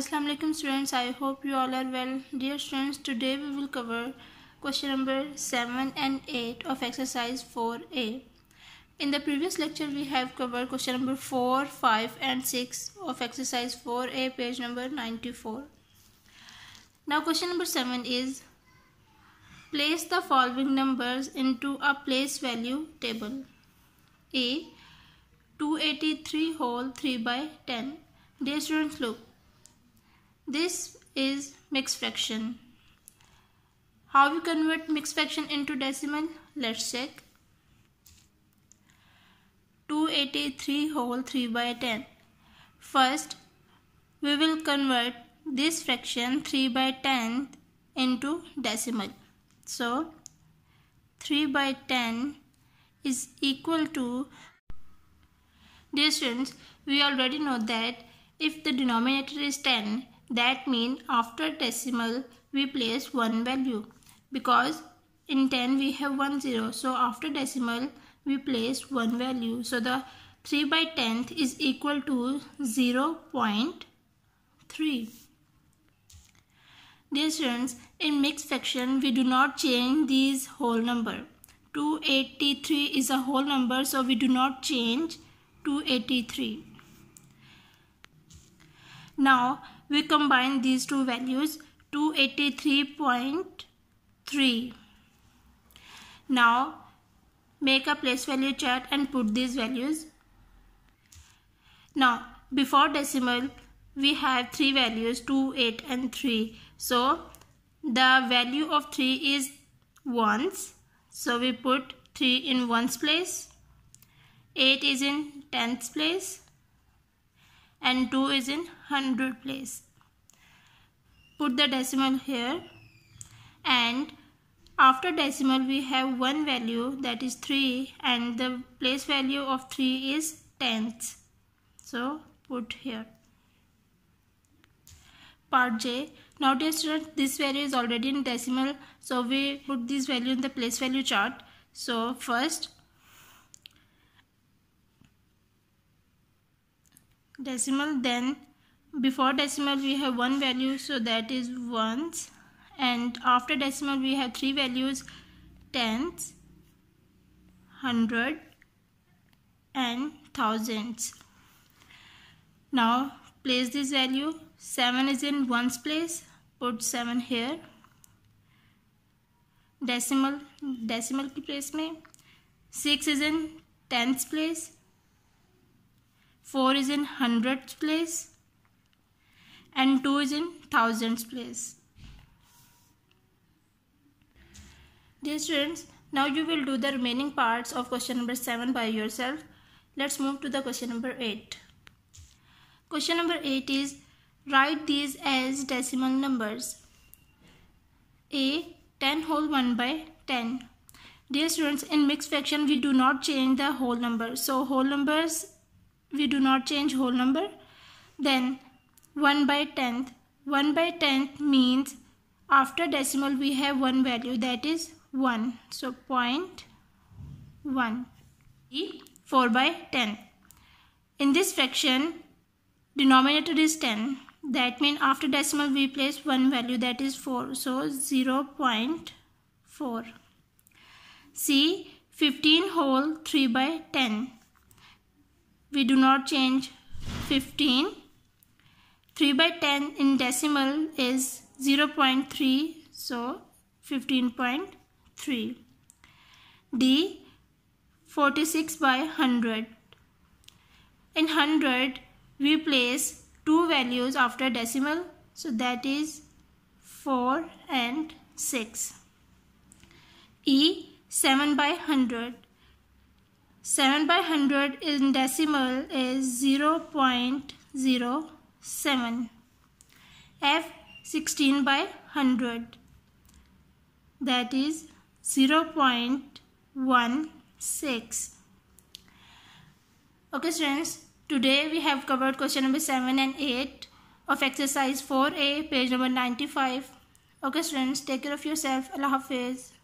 assalamu alaikum students i hope you all are well dear students today we will cover question number 7 and 8 of exercise 4a in the previous lecture we have covered question number 4 5 and 6 of exercise 4a page number 94 now question number 7 is place the following numbers into a place value table a 283 whole 3 by 10 dear students look this is mixed fraction. How you convert mixed fraction into decimal? Let's check. 283 whole 3 by 10. First, we will convert this fraction 3 by 10 into decimal. So, 3 by 10 is equal to Dear students, we already know that if the denominator is 10, that means after decimal we place one value because in 10 we have one zero. So after decimal we place one value. So the 3 by 10th is equal to 0 0.3. Dear students, in mixed fraction we do not change these whole number. 283 is a whole number so we do not change 283. Now we combine these two values 283.3. Now make a place value chart and put these values. Now before decimal we have three values 2, 8 and 3. So the value of 3 is ones. So we put 3 in ones place. 8 is in tens place and 2 is in 100 place. Put the decimal here and after decimal we have one value that is 3 and the place value of 3 is tenths. So put here. Part J. Now dear this value is already in decimal so we put this value in the place value chart. So first decimal then before decimal we have one value so that is ones and after decimal we have three values tens hundred and thousands now place this value 7 is in ones place put 7 here decimal decimal place Me. 6 is in tens place 4 is in hundredth place and 2 is in thousandth place. Dear students, now you will do the remaining parts of question number 7 by yourself. Let's move to the question number 8. Question number 8 is write these as decimal numbers. A 10 whole 1 by 10. Dear students, in mixed fraction we do not change the whole number. So whole numbers we do not change whole number then 1 by 10th 1 by 10th means after decimal we have one value that is 1 so point 1 4 by 10 in this fraction denominator is 10 that means after decimal we place one value that is 4 so 0 0.4 see 15 whole 3 by 10 we do not change 15. 3 by 10 in decimal is 0.3 so 15.3. D 46 by 100. In 100 we place two values after decimal so that is 4 and 6. E 7 by 100. 7 by 100 in decimal is 0.07. F 16 by 100 that is 0.16. Okay students, today we have covered question number 7 and 8 of exercise 4A page number 95. Okay students, take care of yourself. Allah Hafiz.